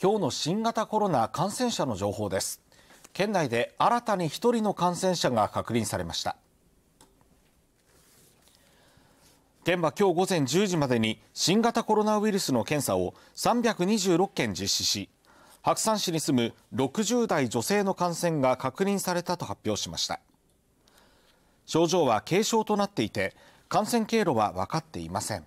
今日の新型コロナ感染者の情報です県内で新たに1人の感染者が確認されました県は今日午前10時までに新型コロナウイルスの検査を326件実施し白山市に住む60代女性の感染が確認されたと発表しました症状は軽症となっていて感染経路は分かっていません